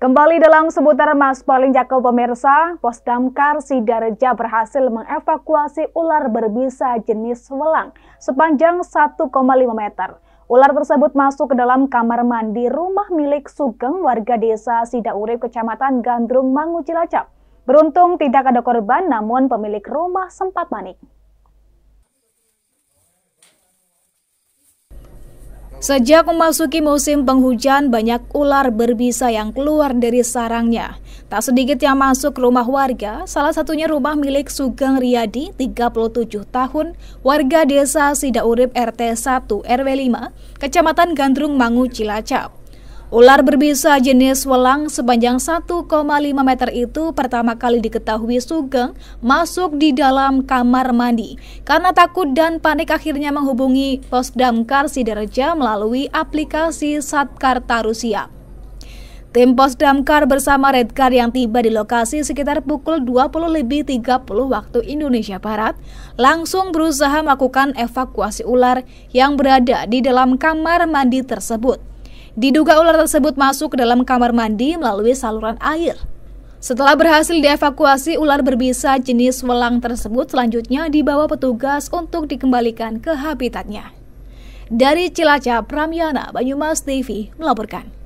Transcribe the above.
Kembali dalam seputar Mas Paling Jako pemirsa, Pos Damkar Sidareja berhasil mengevakuasi ular berbisa jenis welang sepanjang 1,5 meter. Ular tersebut masuk ke dalam kamar mandi rumah milik Sugeng warga desa Sidaurip kecamatan Gandrung Mangucilacap Beruntung tidak ada korban namun pemilik rumah sempat panik. Sejak memasuki musim penghujan, banyak ular berbisa yang keluar dari sarangnya. Tak sedikit yang masuk rumah warga, salah satunya rumah milik Sugeng Riyadi, 37 tahun, warga desa Sidaurip RT 1 RW 5, Kecamatan Gandrung Mangu, Cilacap. Ular berbisa jenis welang sepanjang 1,5 meter itu pertama kali diketahui Sugeng masuk di dalam kamar mandi. Karena takut dan panik akhirnya menghubungi pos damkar Siderja melalui aplikasi Satkarta Rusia. Tim pos damkar bersama Redcar yang tiba di lokasi sekitar pukul 20 lebih 30 waktu Indonesia Barat langsung berusaha melakukan evakuasi ular yang berada di dalam kamar mandi tersebut. Diduga ular tersebut masuk ke dalam kamar mandi melalui saluran air. Setelah berhasil dievakuasi, ular berbisa jenis welang tersebut selanjutnya dibawa petugas untuk dikembalikan ke habitatnya. Dari Cilacap, Ramyana, Banyumas TV melaporkan.